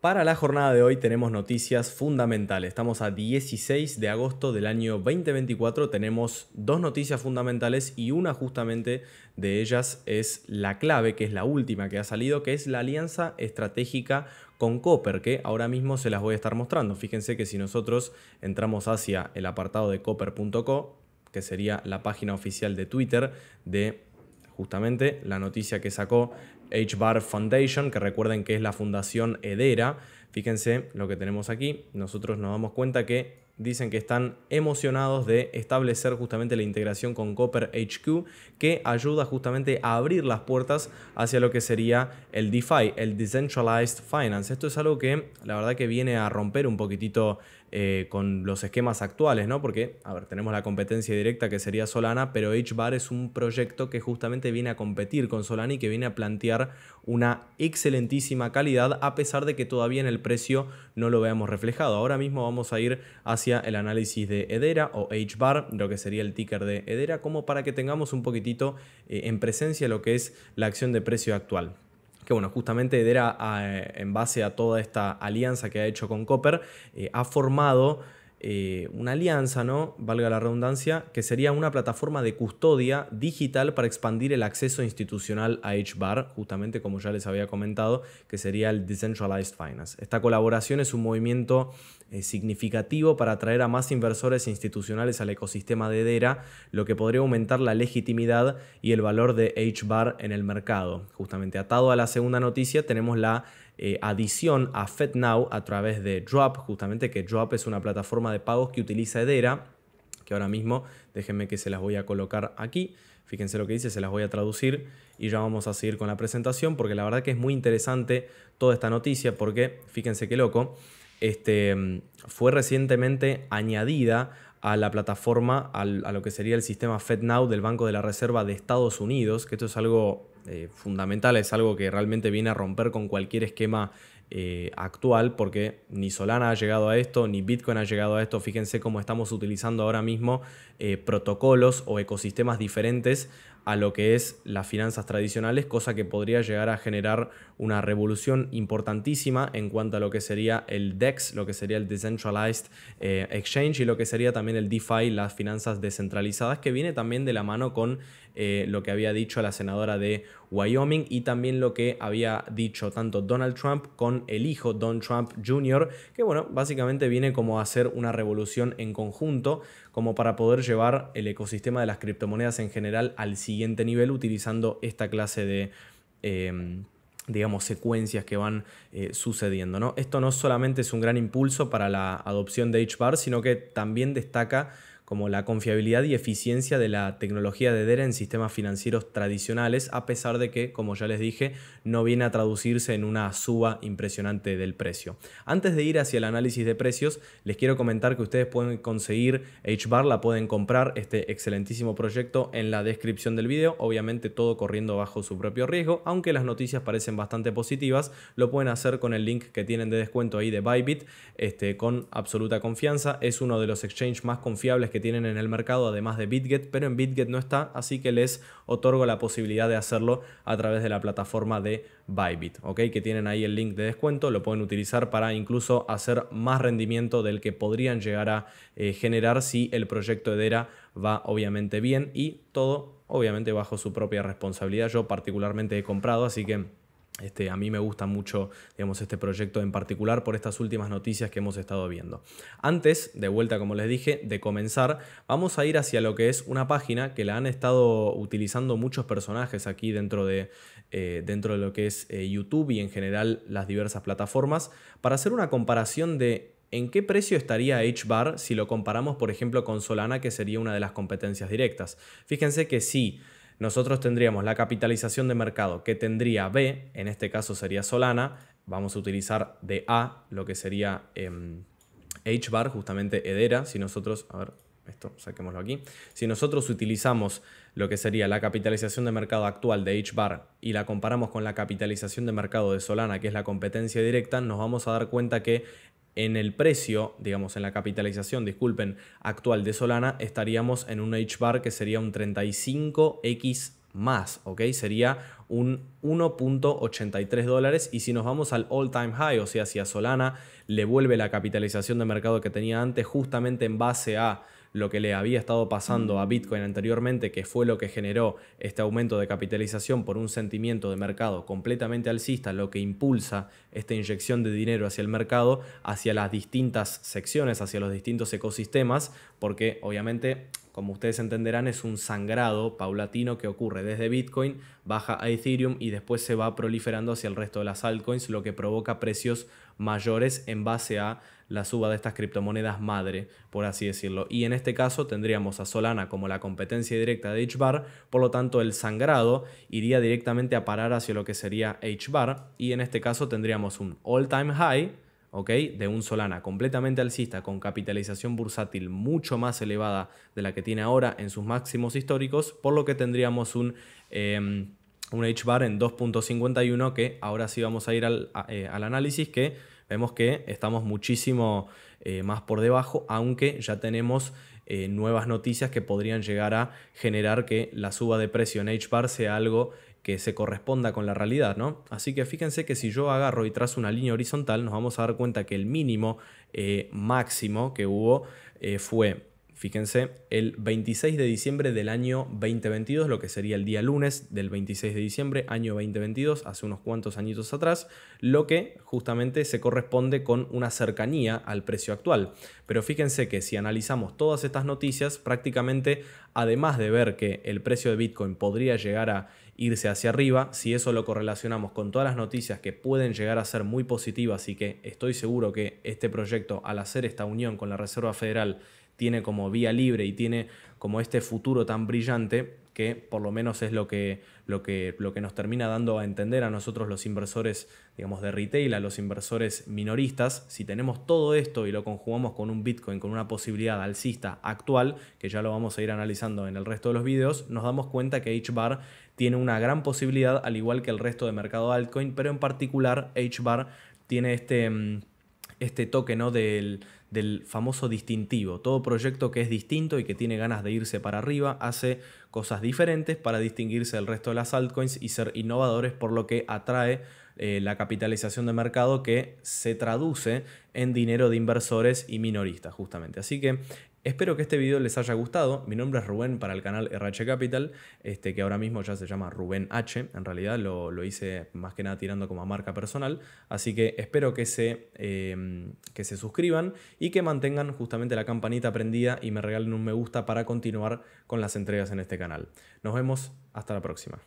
Para la jornada de hoy tenemos noticias fundamentales. Estamos a 16 de agosto del año 2024. Tenemos dos noticias fundamentales y una justamente de ellas es la clave, que es la última que ha salido, que es la alianza estratégica con Copper, que ahora mismo se las voy a estar mostrando. Fíjense que si nosotros entramos hacia el apartado de copper.co, que sería la página oficial de Twitter de justamente la noticia que sacó HBAR Foundation, que recuerden que es la fundación Hedera. Fíjense lo que tenemos aquí. Nosotros nos damos cuenta que dicen que están emocionados de establecer justamente la integración con Copper HQ, que ayuda justamente a abrir las puertas hacia lo que sería el DeFi, el Decentralized Finance. Esto es algo que la verdad que viene a romper un poquitito eh, con los esquemas actuales, ¿no? Porque, a ver, tenemos la competencia directa que sería Solana, pero HBAR es un proyecto que justamente viene a competir con Solana y que viene a plantear una excelentísima calidad, a pesar de que todavía en el precio no lo veamos reflejado. Ahora mismo vamos a ir hacia el análisis de Edera o HBAR, lo que sería el ticker de Edera, como para que tengamos un poquitito eh, en presencia lo que es la acción de precio actual que bueno, justamente era en base a toda esta alianza que ha hecho con Copper, eh, ha formado eh, una alianza, ¿no? Valga la redundancia, que sería una plataforma de custodia digital para expandir el acceso institucional a HBAR, justamente como ya les había comentado, que sería el Decentralized Finance. Esta colaboración es un movimiento eh, significativo para atraer a más inversores institucionales al ecosistema de DERA, lo que podría aumentar la legitimidad y el valor de HBAR en el mercado. Justamente atado a la segunda noticia tenemos la eh, adición a FedNow a través de Drop, justamente que Drop es una plataforma de pagos que utiliza Edera, que ahora mismo déjenme que se las voy a colocar aquí. Fíjense lo que dice, se las voy a traducir y ya vamos a seguir con la presentación porque la verdad que es muy interesante toda esta noticia porque fíjense qué loco, este, fue recientemente añadida a la plataforma, a lo que sería el sistema FedNow del Banco de la Reserva de Estados Unidos, que esto es algo eh, fundamental, es algo que realmente viene a romper con cualquier esquema eh, actual, porque ni Solana ha llegado a esto, ni Bitcoin ha llegado a esto. Fíjense cómo estamos utilizando ahora mismo eh, protocolos o ecosistemas diferentes a lo que es las finanzas tradicionales, cosa que podría llegar a generar una revolución importantísima en cuanto a lo que sería el DEX, lo que sería el Decentralized Exchange y lo que sería también el DeFi, las finanzas descentralizadas, que viene también de la mano con lo que había dicho la senadora de Wyoming y también lo que había dicho tanto Donald Trump con el hijo Don Trump Jr., que bueno, básicamente viene como a hacer una revolución en conjunto, como para poder llevar el ecosistema de las criptomonedas en general al siguiente nivel utilizando esta clase de... Em, digamos, secuencias que van eh, sucediendo. ¿no? Esto no solamente es un gran impulso para la adopción de HBAR, sino que también destaca como la confiabilidad y eficiencia de la tecnología de DERA en sistemas financieros tradicionales, a pesar de que, como ya les dije, no viene a traducirse en una suba impresionante del precio. Antes de ir hacia el análisis de precios, les quiero comentar que ustedes pueden conseguir HBAR, la pueden comprar, este excelentísimo proyecto, en la descripción del video, obviamente todo corriendo bajo su propio riesgo, aunque las noticias parecen bastante positivas, lo pueden hacer con el link que tienen de descuento ahí de Bybit, este, con absoluta confianza, es uno de los exchanges más confiables que tienen en el mercado, además de BitGet, pero en BitGet no está, así que les otorgo la posibilidad de hacerlo a través de la plataforma de Bybit, ¿ok? Que tienen ahí el link de descuento, lo pueden utilizar para incluso hacer más rendimiento del que podrían llegar a eh, generar si el proyecto Edera va obviamente bien y todo obviamente bajo su propia responsabilidad. Yo particularmente he comprado, así que este, a mí me gusta mucho digamos, este proyecto en particular por estas últimas noticias que hemos estado viendo. Antes, de vuelta como les dije, de comenzar, vamos a ir hacia lo que es una página que la han estado utilizando muchos personajes aquí dentro de, eh, dentro de lo que es eh, YouTube y en general las diversas plataformas para hacer una comparación de ¿En qué precio estaría HBAR si lo comparamos, por ejemplo, con Solana, que sería una de las competencias directas? Fíjense que sí nosotros tendríamos la capitalización de mercado que tendría B, en este caso sería Solana, vamos a utilizar de A lo que sería em, HBAR, justamente Edera, si nosotros, a ver, esto saquémoslo aquí, si nosotros utilizamos lo que sería la capitalización de mercado actual de HBAR y la comparamos con la capitalización de mercado de Solana, que es la competencia directa, nos vamos a dar cuenta que en el precio, digamos en la capitalización, disculpen, actual de Solana, estaríamos en un HBAR que sería un 35X más, ¿ok? Sería un 1.83 dólares y si nos vamos al all time high, o sea, si a Solana le vuelve la capitalización de mercado que tenía antes justamente en base a lo que le había estado pasando a Bitcoin anteriormente, que fue lo que generó este aumento de capitalización por un sentimiento de mercado completamente alcista, lo que impulsa esta inyección de dinero hacia el mercado, hacia las distintas secciones, hacia los distintos ecosistemas, porque obviamente como ustedes entenderán, es un sangrado paulatino que ocurre desde Bitcoin, baja a Ethereum y después se va proliferando hacia el resto de las altcoins, lo que provoca precios mayores en base a la suba de estas criptomonedas madre, por así decirlo. Y en este caso tendríamos a Solana como la competencia directa de HBAR, por lo tanto el sangrado iría directamente a parar hacia lo que sería HBAR y en este caso tendríamos un all-time high de un Solana completamente alcista con capitalización bursátil mucho más elevada de la que tiene ahora en sus máximos históricos, por lo que tendríamos un... Eh, un HBAR en 2.51 que ahora sí vamos a ir al, eh, análisis que vemos que estamos muchísimo eh, más por debajo, aunque ya tenemos eh, nuevas noticias que podrían llegar a generar que la suba de precio en HBAR sea algo que se corresponda con la realidad, ¿no? Así que fíjense que si yo agarro y trazo una línea horizontal, nos vamos a dar cuenta que el mínimo eh, máximo que hubo eh, fue Fíjense, el 26 de diciembre del año 2022, lo que sería el día lunes del 26 de diciembre, año 2022, hace unos cuantos añitos atrás, lo que justamente se corresponde con una cercanía al precio actual. Pero fíjense que si analizamos todas estas noticias, prácticamente, además de ver que el precio de Bitcoin podría llegar a irse hacia arriba, si eso lo correlacionamos con todas las noticias que pueden llegar a ser muy positivas y que estoy seguro que este proyecto, al hacer esta unión con la Reserva Federal, tiene como vía libre y tiene como este futuro tan brillante que por lo menos es lo que, lo que, lo que nos termina dando a entender a nosotros los inversores, digamos, de retail, a los inversores minoristas, si tenemos todo esto y lo conjugamos con un Bitcoin, con una posibilidad alcista actual, que ya lo vamos a ir analizando en el resto de los videos, nos damos cuenta que HBAR tiene una gran posibilidad, al igual que el resto de mercado altcoin, pero en particular HBAR tiene este, mm, este toque ¿no? del, del famoso distintivo. Todo proyecto que es distinto y que tiene ganas de irse para arriba hace cosas diferentes para distinguirse del resto de las altcoins y ser innovadores, por lo que atrae eh, la capitalización de mercado que se traduce en dinero de inversores y minoristas, justamente. Así que Espero que este video les haya gustado. Mi nombre es Rubén para el canal RH Capital, este, que ahora mismo ya se llama Rubén H. En realidad lo, hice más que nada tirando como marca personal. Así que espero que se, em, que se suscriban y que mantengan justamente la campanita prendida y me regalen un me gusta para continuar con las entregas en este canal. Nos vemos hasta la próxima.